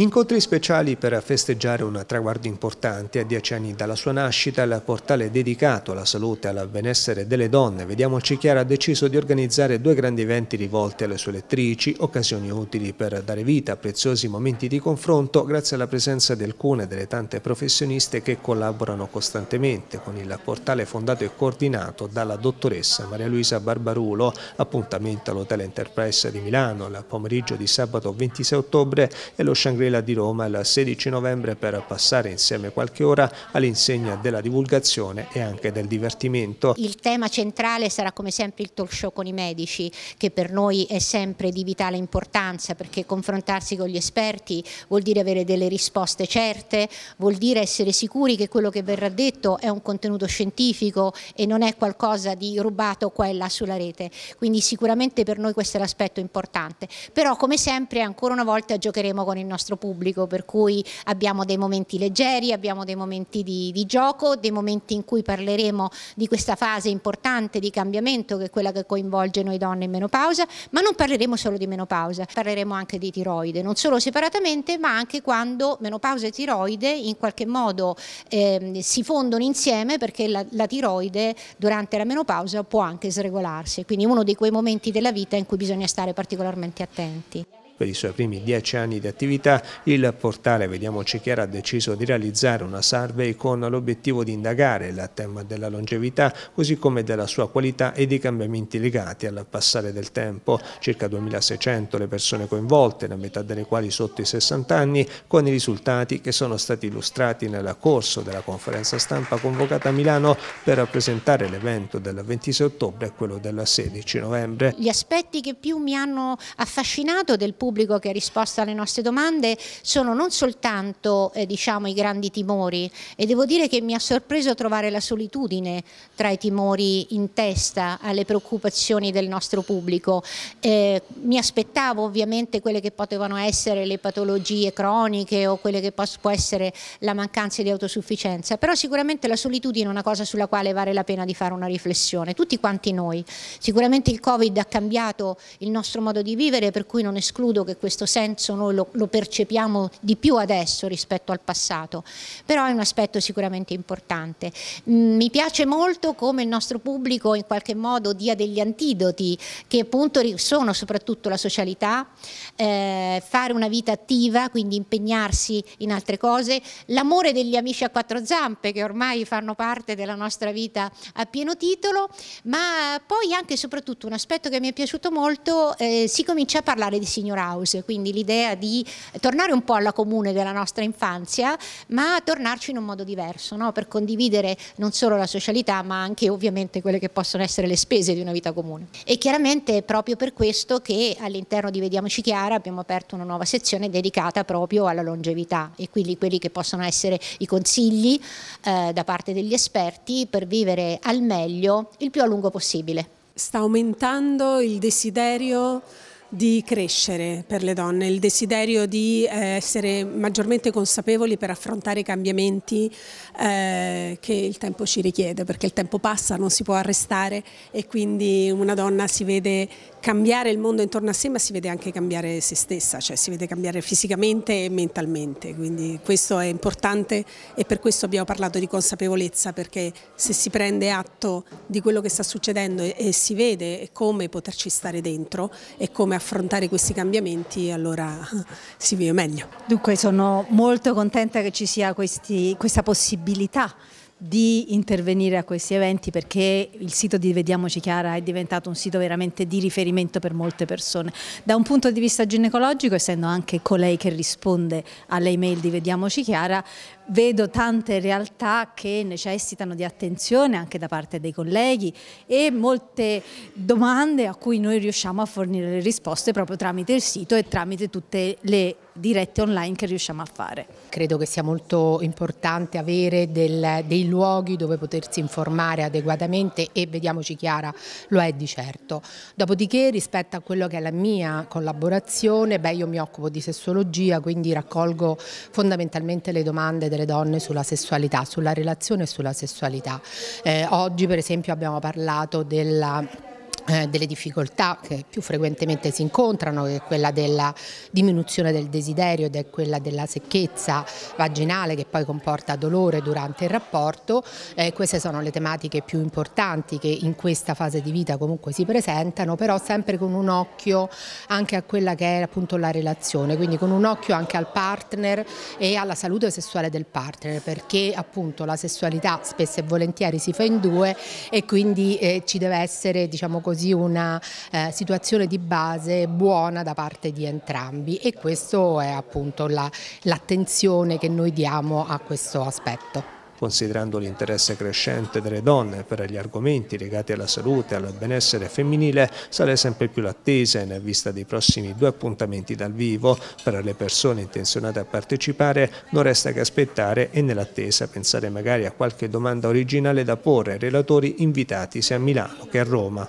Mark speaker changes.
Speaker 1: Incontri speciali per festeggiare un traguardo importante. A dieci anni dalla sua nascita, il portale dedicato alla salute e al benessere delle donne, Vediamoci Chiara, ha deciso di organizzare due grandi eventi rivolti alle sue lettrici, occasioni utili per dare vita a preziosi momenti di confronto grazie alla presenza di alcune delle tante professioniste che collaborano costantemente con il portale fondato e coordinato dalla dottoressa Maria Luisa Barbarulo. Appuntamento all'Hotel Enterprise di Milano il pomeriggio di sabato 26 ottobre e lo Shangri la Rivela di Roma il 16 novembre per passare insieme qualche ora all'insegna della divulgazione e anche del divertimento.
Speaker 2: Il tema centrale sarà come sempre il talk show con i medici che per noi è sempre di vitale importanza perché confrontarsi con gli esperti vuol dire avere delle risposte certe, vuol dire essere sicuri che quello che verrà detto è un contenuto scientifico e non è qualcosa di rubato qua e là sulla rete. Quindi sicuramente per noi questo è l'aspetto importante. Però come sempre ancora una volta giocheremo con il nostro pubblico, per cui abbiamo dei momenti leggeri, abbiamo dei momenti di, di gioco, dei momenti in cui parleremo di questa fase importante di cambiamento che è quella che coinvolge noi donne in menopausa, ma non parleremo solo di menopausa, parleremo anche di tiroide, non solo separatamente ma anche quando menopausa e tiroide in qualche modo eh, si fondono insieme perché la, la tiroide durante la menopausa può anche sregolarsi, quindi uno di quei momenti della vita in cui bisogna stare particolarmente attenti.
Speaker 1: Per i suoi primi dieci anni di attività il portale Vediamoci Chiara ha deciso di realizzare una survey con l'obiettivo di indagare il tema della longevità così come della sua qualità e dei cambiamenti legati al passare del tempo. Circa 2600 le persone coinvolte, la metà delle quali sotto i 60 anni, con i risultati che sono stati illustrati nel corso della conferenza stampa convocata a Milano per rappresentare l'evento del 26 ottobre e quello del 16 novembre.
Speaker 2: Gli aspetti che più mi hanno affascinato del pubblico pubblico che ha risposto alle nostre domande sono non soltanto eh, diciamo, i grandi timori e devo dire che mi ha sorpreso trovare la solitudine tra i timori in testa alle preoccupazioni del nostro pubblico. Eh, mi aspettavo ovviamente quelle che potevano essere le patologie croniche o quelle che può essere la mancanza di autosufficienza, però sicuramente la solitudine è una cosa sulla quale vale la pena di fare una riflessione, tutti quanti noi. Sicuramente il Covid ha cambiato il nostro modo di vivere, per cui non escludo credo che questo senso noi lo, lo percepiamo di più adesso rispetto al passato, però è un aspetto sicuramente importante. Mm, mi piace molto come il nostro pubblico in qualche modo dia degli antidoti che appunto sono soprattutto la socialità, eh, fare una vita attiva, quindi impegnarsi in altre cose, l'amore degli amici a quattro zampe che ormai fanno parte della nostra vita a pieno titolo, ma poi anche e soprattutto un aspetto che mi è piaciuto molto, eh, si comincia a parlare di signorato house, quindi l'idea di tornare un po' alla comune della nostra infanzia, ma tornarci in un modo diverso, no? per condividere non solo la socialità, ma anche ovviamente quelle che possono essere le spese di una vita comune. E chiaramente è proprio per questo che all'interno di Vediamoci Chiara abbiamo aperto una nuova sezione dedicata proprio alla longevità e quindi quelli che possono essere i consigli eh, da parte degli esperti per vivere al meglio il più a lungo possibile. Sta aumentando
Speaker 3: il desiderio di crescere per le donne, il desiderio di eh, essere maggiormente consapevoli per affrontare i cambiamenti eh, che il tempo ci richiede, perché il tempo passa, non si può arrestare e quindi una donna si vede cambiare il mondo intorno a sé, ma si vede anche cambiare se stessa, cioè si vede cambiare fisicamente e mentalmente, quindi questo è importante e per questo abbiamo parlato di consapevolezza, perché se si prende atto di quello che sta succedendo e, e si vede come poterci stare dentro e come affrontare questi cambiamenti allora si vive meglio. Dunque sono molto contenta che ci sia questi, questa possibilità di intervenire a questi eventi perché il sito di Vediamoci Chiara è diventato un sito veramente di riferimento per molte persone. Da un punto di vista ginecologico, essendo anche colei che risponde alle email di Vediamoci Chiara, vedo tante realtà che necessitano di attenzione anche da parte dei colleghi e molte domande a cui noi riusciamo a fornire le risposte proprio tramite il sito e tramite tutte le dirette online che riusciamo a fare.
Speaker 4: Credo che sia molto importante avere del, dei luoghi dove potersi informare adeguatamente e vediamoci chiara, lo è di certo. Dopodiché rispetto a quello che è la mia collaborazione, beh io mi occupo di sessologia, quindi raccolgo fondamentalmente le domande delle donne sulla sessualità, sulla relazione e sulla sessualità. Eh, oggi per esempio abbiamo parlato della eh, delle difficoltà che più frequentemente si incontrano, che è quella della diminuzione del desiderio ed è quella della secchezza vaginale che poi comporta dolore durante il rapporto. Eh, queste sono le tematiche più importanti che in questa fase di vita comunque si presentano, però sempre con un occhio anche a quella che è appunto la relazione, quindi con un occhio anche al partner e alla salute sessuale del partner, perché appunto la sessualità spesso e volentieri si fa in due e quindi eh, ci deve essere, diciamo così, così una eh, situazione di base buona da parte di entrambi e questo è appunto l'attenzione la, che noi diamo a questo aspetto
Speaker 1: considerando l'interesse crescente delle donne per gli argomenti legati alla salute e al benessere femminile, sale sempre più l'attesa in vista dei prossimi due appuntamenti dal vivo. Per le persone intenzionate a partecipare non resta che aspettare e nell'attesa pensare magari a qualche domanda originale da porre ai relatori invitati sia a Milano che a Roma.